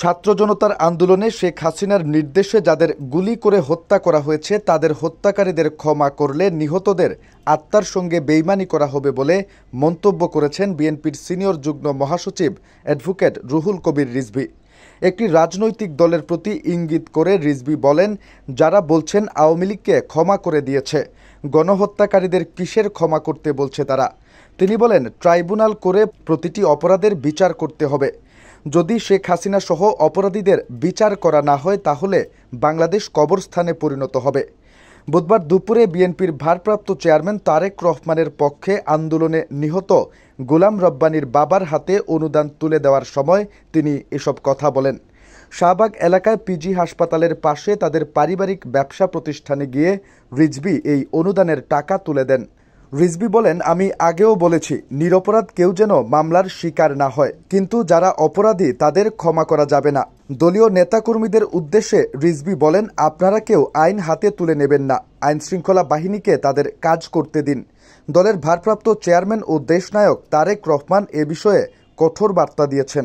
ছাত্র জনতার আন্দোলনে শেখ হাসিনার নির্দেশে যাদের গুলি করে হত্যা করা হয়েছে তাদের হত্যাকারীদের ক্ষমা করলে নিহতদের আত্মার সঙ্গে বেইমানি করা হবে বলে মন্তব্য করেছেন বিএনপির সিনিয়র যুগ্ম মহাসচিব অ্যাডভোকেট রুহুল কবির রিজভি একটি রাজনৈতিক দলের প্রতি ইঙ্গিত করে রিজবি বলেন যারা বলছেন আওয়ামী লীগকে ক্ষমা করে দিয়েছে গণহত্যাকারীদের কিসের ক্ষমা করতে বলছে তারা তিনি বলেন ট্রাইব্যুনাল করে প্রতিটি অপরাধের বিচার করতে হবে যদি শেখ হাসিনা সহ অপরাধীদের বিচার করা না হয় তাহলে বাংলাদেশ কবরস্থানে পরিণত হবে বুধবার দুপুরে বিএনপির ভারপ্রাপ্ত চেয়ারম্যান তারেক রহমানের পক্ষে আন্দোলনে নিহত গোলাম রব্বানির বাবার হাতে অনুদান তুলে দেওয়ার সময় তিনি এসব কথা বলেন শাহবাগ এলাকায় পিজি হাসপাতালের পাশে তাদের পারিবারিক ব্যবসা প্রতিষ্ঠানে গিয়ে রিজবি এই অনুদানের টাকা তুলে দেন রিজবি বলেন আমি আগেও বলেছি নিরপরাধ কেউ যেন মামলার শিকার না হয় কিন্তু যারা অপরাধী তাদের ক্ষমা করা যাবে না দলীয় নেতাকর্মীদের উদ্দেশ্যে রিজবি বলেন আপনারা কেউ আইন হাতে তুলে নেবেন না আইন শৃঙ্খলা বাহিনীকে তাদের কাজ করতে দিন দলের ভারপ্রাপ্ত চেয়ারম্যান ও দেশনায়ক তারেক রহমান এ বিষয়ে কঠোর বার্তা দিয়েছেন